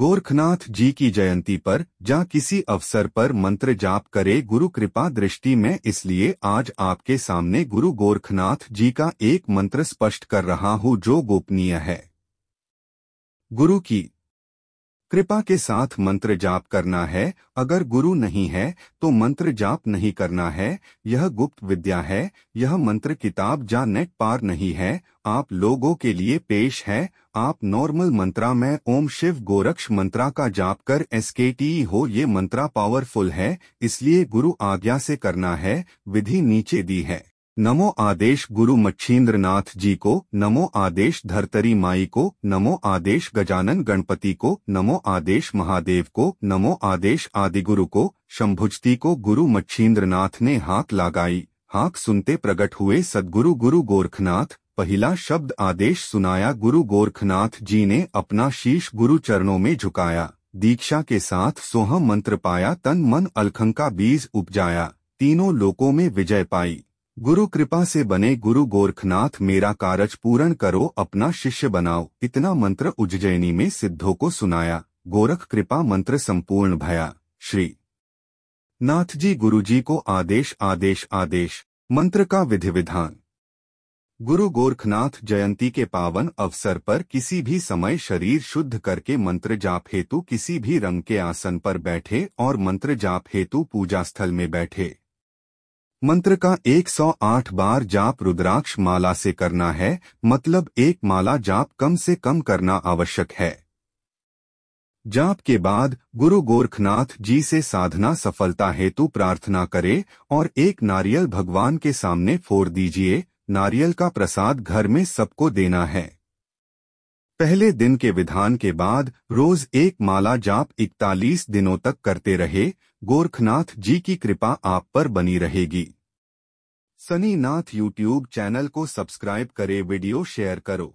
गोरखनाथ जी की जयंती पर या किसी अवसर पर मंत्र जाप करे गुरु कृपा दृष्टि में इसलिए आज आपके सामने गुरु गोरखनाथ जी का एक मंत्र स्पष्ट कर रहा हूँ जो गोपनीय है गुरु की कृपा के साथ मंत्र जाप करना है अगर गुरु नहीं है तो मंत्र जाप नहीं करना है यह गुप्त विद्या है यह मंत्र किताब जा नेट पार नहीं है आप लोगों के लिए पेश है आप नॉर्मल मंत्रा में ओम शिव गोरक्ष मंत्रा का जाप कर एसकेटी e हो ये मंत्रा पावरफुल है इसलिए गुरु आज्ञा से करना है विधि नीचे दी है नमो आदेश गुरु मच्छिन्द्र नाथ जी को नमो आदेश धरतरी माई को नमो आदेश गजानन गणपति को नमो आदेश महादेव को नमो आदेश आदिगुरु को शंभुजती को गुरु मच्छिन्द्र नाथ ने हाक लगाई हाक सुनते प्रकट हुए सदगुरु गुरु गोरखनाथ पहला शब्द आदेश सुनाया गुरु गोरखनाथ जी ने अपना शीश गुरु चरणों में झुकाया दीक्षा के साथ सोहम मंत्र पाया तन मन अलखंका बीज उपजाया तीनों लोकों में विजय पाई गुरु कृपा से बने गुरु गोरखनाथ मेरा कारज पूर्ण करो अपना शिष्य बनाओ इतना मंत्र उज्जैनी में सिद्धों को सुनाया गोरख कृपा मंत्र संपूर्ण भया श्री नाथ जी गुरु जी को आदेश आदेश आदेश मंत्र का विधि विधान गुरु गोरखनाथ जयंती के पावन अवसर पर किसी भी समय शरीर शुद्ध करके मंत्र जाप हेतु किसी भी रंग के आसन पर बैठे और मंत्र जाप हेतु पूजा स्थल में बैठे मंत्र का 108 बार जाप रुद्राक्ष माला से करना है मतलब एक माला जाप कम से कम करना आवश्यक है जाप के बाद गुरु गोरखनाथ जी से साधना सफलता हेतु प्रार्थना करें और एक नारियल भगवान के सामने फोड़ दीजिए नारियल का प्रसाद घर में सबको देना है पहले दिन के विधान के बाद रोज एक माला जाप इकतालीस दिनों तक करते रहे गोरखनाथ जी की कृपा आप पर बनी रहेगी सनी नाथ यूट्यूब चैनल को सब्सक्राइब करें वीडियो शेयर करो